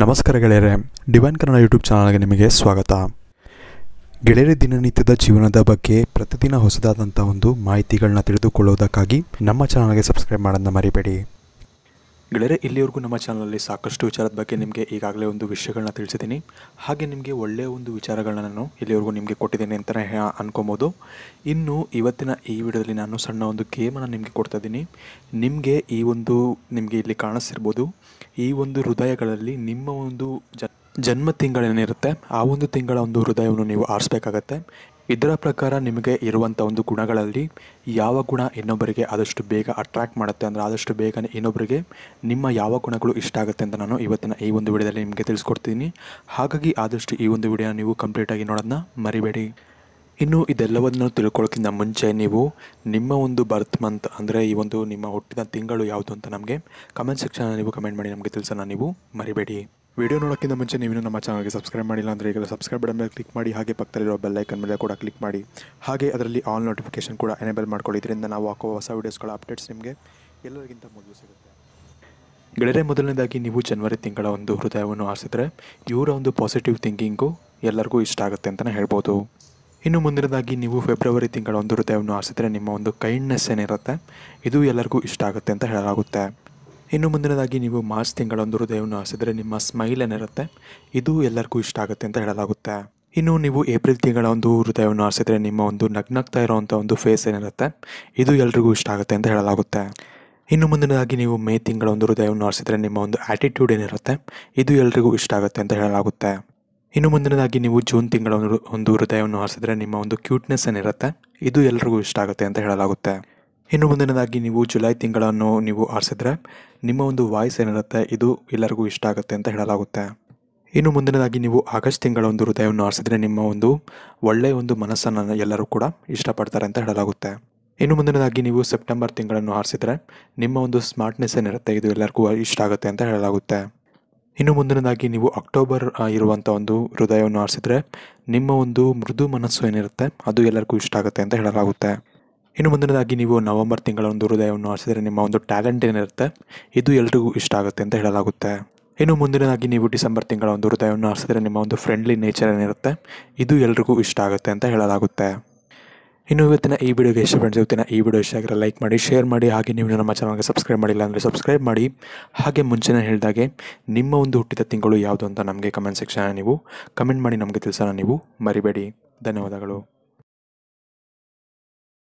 ನಮಸ್ಕಾರ ಗೆಳೆಯರೇ divine Kannada YouTube ಚಾನಲ್ಗೆ ನಿಮಗೆ ಸ್ವಾಗತ ಗೆಳೆಯರ ದಿನನಿತ್ಯದ ಜೀವನದ ಬಗ್ಗೆ ಪ್ರತಿದಿನ ಹೊಸದಾದಂಥ ಒಂದು ಮಾಹಿತಿಗಳನ್ನ ತಿಳಿದುಕೊಳ್ಳೋದಕ್ಕಾಗಿ ನಮ್ಮ ಚಾನಲ್ಗೆ ಸಬ್ಸ್ಕ್ರೈಬ್ ಮಾಡೋದನ್ನ ಮರಿಬೇಡಿ ಗೆಳೆಯರೆ ಇಲ್ಲಿವರೆಗೂ ನಮ್ಮ ಚಾನಲಲ್ಲಿ ಸಾಕಷ್ಟು ವಿಚಾರದ ಬಗ್ಗೆ ನಿಮಗೆ ಈಗಾಗಲೇ ಒಂದು ವಿಷಯಗಳನ್ನ ತಿಳಿಸಿದ್ದೀನಿ ಹಾಗೆ ನಿಮಗೆ ಒಳ್ಳೆಯ ಒಂದು ವಿಚಾರಗಳನ್ನ ನಾನು ಇಲ್ಲಿವರೆಗೂ ನಿಮಗೆ ಕೊಟ್ಟಿದ್ದೀನಿ ಅಂತಲೇ ಅನ್ಕೊಬೋದು ಇನ್ನು ಇವತ್ತಿನ ಈ ವಿಡಿಯೋದಲ್ಲಿ ನಾನು ಸಣ್ಣ ಒಂದು ಗೇಮನ್ನು ನಿಮಗೆ ಕೊಡ್ತಾ ಇದ್ದೀನಿ ನಿಮಗೆ ಈ ಒಂದು ನಿಮಗೆ ಇಲ್ಲಿ ಕಾಣಿಸ್ತಿರ್ಬೋದು ಈ ಒಂದು ಹೃದಯಗಳಲ್ಲಿ ನಿಮ್ಮ ಒಂದು ಜ ಜನ್ಮ ತಿಂಗಳೇನಿರುತ್ತೆ ಆ ಒಂದು ತಿಂಗಳ ಒಂದು ಹೃದಯವನ್ನು ನೀವು ಆರಿಸ್ಬೇಕಾಗತ್ತೆ ಇದರ ಪ್ರಕಾರ ನಿಮಗೆ ಇರುವಂಥ ಒಂದು ಗುಣಗಳಲ್ಲಿ ಯಾವ ಗುಣ ಇನ್ನೊಬ್ಬರಿಗೆ ಆದಷ್ಟು ಬೇಗ ಅಟ್ರ್ಯಾಕ್ಟ್ ಮಾಡುತ್ತೆ ಅಂದರೆ ಆದಷ್ಟು ಬೇಗನೆ ಇನ್ನೊಬ್ಬರಿಗೆ ನಿಮ್ಮ ಯಾವ ಗುಣಗಳು ಇಷ್ಟ ಆಗುತ್ತೆ ಅಂತ ನಾನು ಇವತ್ತಿನ ಈ ಒಂದು ವಿಡಿಯೋದಲ್ಲಿ ನಿಮಗೆ ತಿಳಿಸ್ಕೊಡ್ತೀನಿ ಹಾಗಾಗಿ ಆದಷ್ಟು ಈ ಒಂದು ವಿಡಿಯೋನ ನೀವು ಕಂಪ್ಲೀಟಾಗಿ ನೋಡೋದನ್ನ ಮರಿಬೇಡಿ ಇನ್ನು ಇದೆಲ್ಲವನ್ನು ತಿಳ್ಕೊಳ್ಳೋಕ್ಕಿಂತ ಮುಂಚೆ ನೀವು ನಿಮ್ಮ ಒಂದು ಬರ್ತ್ ಮಂತ್ ಅಂದರೆ ಈ ಒಂದು ನಿಮ್ಮ ಹುಟ್ಟಿದ ತಿಂಗಳು ಯಾವುದು ಅಂತ ನಮಗೆ ಕಮೆಂಟ್ ಸೆಕ್ಷನಲ್ಲಿ ನೀವು ಕಮೆಂಟ್ ಮಾಡಿ ನಮಗೆ ತಿಳಿಸೋಣ ನೀವು ಮರಿಬೇಡಿ ವಿಡಿಯೋ ನೋಡೋಕ್ಕಿಂತ ಮುಂಚೆ ನೀವು ನಮ್ಮ ಚಾನಲ್ಗೆ ಸಬ್ಸ್ಕ್ರೈಬ್ ಮಾಡಿಲ್ಲ ಅಂದರೆ ಈಗ ಸಬ್ಸ್ಕ್ರೈಬ್ ಬಟನ್ ಮೇಲೆ ಕ್ಲಿಕ್ ಮಾಡಿ ಹಾಗೆ ಪಕ್ಕದಲ್ಲಿರೋ ಬೆಲ್ಲೈಕನ್ ಮೇಲೆ ಕೂಡ ಕ್ಲಿಕ್ ಮಾಡಿ ಹಾಗೆ ಅದರಲ್ಲಿ ಆಲ್ ನೋಟಿಫಿಕೇಷನ್ ಕೂಡ ಎನೇಬಲ್ ಮಾಡ್ಕೊಳ್ಳಿ ಇದರಿಂದ ನಾವು ಹಾಕುವ ಹೊಸ ವೀಡಿಯೋಸ್ಗಳ ಅಪ್ಡೇಟ್ಸ್ ನಿಮಗೆ ಎಲ್ಲರಿಗಿಂತ ಮೊದಲು ಸಿಗುತ್ತೆ ಗೆಳೆಯರೆ ಮೊದಲನೇದಾಗಿ ನೀವು ಜನವರಿ ತಿಂಗಳ ಒಂದು ಹೃದಯವನ್ನು ಆರಿಸಿದರೆ ಇವರ ಒಂದು ಪಾಸಿಟಿವ್ ಥಿಂಕಿಂಗು ಎಲ್ಲರಿಗೂ ಇಷ್ಟ ಆಗುತ್ತೆ ಅಂತಲೇ ಹೇಳ್ಬೋದು ಇನ್ನು ಮುಂದಿನದಾಗಿ ನೀವು ಫೆಬ್ರವರಿ ತಿಂಗಳ ಒಂದು ಹೃದಯವನ್ನು ಆರಿಸಿದರೆ ನಿಮ್ಮ ಒಂದು ಕೈಂಡ್ನೆಸ್ ಏನಿರುತ್ತೆ ಇದು ಎಲ್ಲರಿಗೂ ಇಷ್ಟ ಆಗುತ್ತೆ ಅಂತ ಹೇಳಲಾಗುತ್ತೆ ಇನ್ನು ಮುಂದಿನದಾಗಿ ನೀವು ಮಾರ್ಚ್ ತಿಂಗಳೊಂದು ಹೃದಯವನ್ನು ಹಾಸಿದರೆ ನಿಮ್ಮ ಸ್ಮೈಲ್ ಏನಿರುತ್ತೆ ಇದು ಎಲ್ಲರಿಗೂ ಇಷ್ಟ ಆಗುತ್ತೆ ಅಂತ ಹೇಳಲಾಗುತ್ತೆ ಇನ್ನು ನೀವು ಏಪ್ರಿಲ್ ತಿಂಗಳ ಒಂದು ಹೃದಯವನ್ನು ಆರಿಸಿದರೆ ನಿಮ್ಮ ಒಂದು ನಗ್ನಗ್ತಾ ಇರೋವಂಥ ಒಂದು ಫೇಸ್ ಏನಿರುತ್ತೆ ಇದು ಎಲ್ರಿಗೂ ಇಷ್ಟ ಆಗುತ್ತೆ ಅಂತ ಹೇಳಲಾಗುತ್ತೆ ಇನ್ನು ಮುಂದಿನದಾಗಿ ನೀವು ಮೇ ತಿಂಗಳ ಒಂದು ಹೃದಯವನ್ನು ಆರಿಸಿದರೆ ನಿಮ್ಮ ಒಂದು ಆ್ಯಟಿಟ್ಯೂಡ್ ಏನಿರುತ್ತೆ ಇದು ಎಲ್ರಿಗೂ ಇಷ್ಟ ಆಗುತ್ತೆ ಅಂತ ಹೇಳಲಾಗುತ್ತೆ ಇನ್ನು ಮುಂದಿನದಾಗಿ ನೀವು ಜೂನ್ ತಿಂಗಳ ಒಂದು ಒಂದು ಹೃದಯವನ್ನು ಆರಿಸಿದರೆ ನಿಮ್ಮ ಒಂದು ಕ್ಯೂಟ್ನೆಸ್ ಏನಿರುತ್ತೆ ಇದು ಎಲ್ರಿಗೂ ಇಷ್ಟ ಆಗುತ್ತೆ ಅಂತ ಹೇಳಲಾಗುತ್ತೆ ಇನ್ನು ಮುಂದಿನದಾಗಿ ನೀವು ಜುಲೈ ತಿಂಗಳನ್ನು ನೀವು ಆರಿಸಿದ್ರೆ ನಿಮ್ಮ ಒಂದು ವಾಯ್ಸ್ ಏನಿರುತ್ತೆ ಇದು ಎಲ್ಲರಿಗೂ ಇಷ್ಟ ಆಗುತ್ತೆ ಅಂತ ಹೇಳಲಾಗುತ್ತೆ ಇನ್ನು ಮುಂದಿನದಾಗಿ ನೀವು ಆಗಸ್ಟ್ ತಿಂಗಳ ಒಂದು ಹೃದಯವನ್ನು ಆರಿಸಿದ್ರೆ ನಿಮ್ಮ ಒಂದು ಒಳ್ಳೆಯ ಒಂದು ಮನಸ್ಸನ್ನು ಎಲ್ಲರೂ ಕೂಡ ಇಷ್ಟಪಡ್ತಾರೆ ಅಂತ ಹೇಳಲಾಗುತ್ತೆ ಇನ್ನು ಮುಂದಿನದಾಗಿ ನೀವು ಸೆಪ್ಟೆಂಬರ್ ತಿಂಗಳನ್ನು ಆರಿಸಿದ್ರೆ ನಿಮ್ಮ ಒಂದು ಸ್ಮಾರ್ಟ್ನೆಸ್ ಏನಿರುತ್ತೆ ಇದು ಎಲ್ಲರಿಗೂ ಇಷ್ಟ ಆಗುತ್ತೆ ಅಂತ ಹೇಳಲಾಗುತ್ತೆ ಇನ್ನು ಮುಂದಿನದಾಗಿ ನೀವು ಅಕ್ಟೋಬರ್ ಇರುವಂಥ ಒಂದು ಹೃದಯವನ್ನು ಆರಿಸಿದರೆ ನಿಮ್ಮ ಒಂದು ಮೃದು ಮನಸ್ಸು ಏನಿರುತ್ತೆ ಅದು ಎಲ್ಲರಿಗೂ ಇಷ್ಟ ಆಗುತ್ತೆ ಅಂತ ಹೇಳಲಾಗುತ್ತೆ ಇನ್ನು ಮುಂದಿನದಾಗಿ ನೀವು ನವೆಂಬರ್ ತಿಂಗಳ ಒಂದು ಹೃದಯವನ್ನು ಆರಿಸಿದರೆ ನಿಮ್ಮ ಒಂದು ಟ್ಯಾಲೆಂಟ್ ಏನಿರುತ್ತೆ ಇದು ಎಲ್ರಿಗೂ ಇಷ್ಟ ಆಗುತ್ತೆ ಅಂತ ಹೇಳಲಾಗುತ್ತೆ ಇನ್ನು ಮುಂದಿನದಾಗಿ ನೀವು ಡಿಸೆಂಬರ್ ತಿಂಗಳ ಒಂದು ಹೃದಯವನ್ನು ಆರಿಸಿದರೆ ನಿಮ್ಮ ಒಂದು ಫ್ರೆಂಡ್ಲಿ ನೇಚರ್ ಏನಿರುತ್ತೆ ಇದು ಎಲ್ರಿಗೂ ಇಷ್ಟ ಆಗುತ್ತೆ ಅಂತ ಹೇಳಲಾಗುತ್ತೆ ಇನ್ನು ಇವತ್ತಿನ ಈ ವಿಡಿಯೋಗೆ ಎಷ್ಟು ಫ್ರೆಂಡ್ಸ್ ಇವತ್ತಿನ ಈ ವಿಡಿಯೋ ಇಷ್ಟ ಆಗಿರೋ ಲೈಕ್ ಮಾಡಿ ಶೇರ್ ಮಾಡಿ ಹಾಗೆ ನೀವು ನಮ್ಮ ಚಾನಲ್ಗೆ ಸಬ್ಸ್ಕ್ರೈಬ್ ಮಾಡಿಲ್ಲ ಅಂದರೆ ಸಬ್ಸ್ಕ್ರೈಬ್ ಮಾಡಿ ಹಾಗೆ ಮುಂಚೆನೇ ಹೇಳಿದಾಗೆ ನಿಮ್ಮ ಒಂದು ಹುಟ್ಟಿದ ತಿಂಗಳು ಯಾವುದು ಅಂತ ನಮಗೆ ಕಮೆಂಟ್ ಸೆಕ್ಷನ್ ನೀವು ಕಮೆಂಟ್ ಮಾಡಿ ನಮಗೆ ತಿಳಿಸೋಣ ನೀವು ಮರಿಬೇಡಿ ಧನ್ಯವಾದಗಳು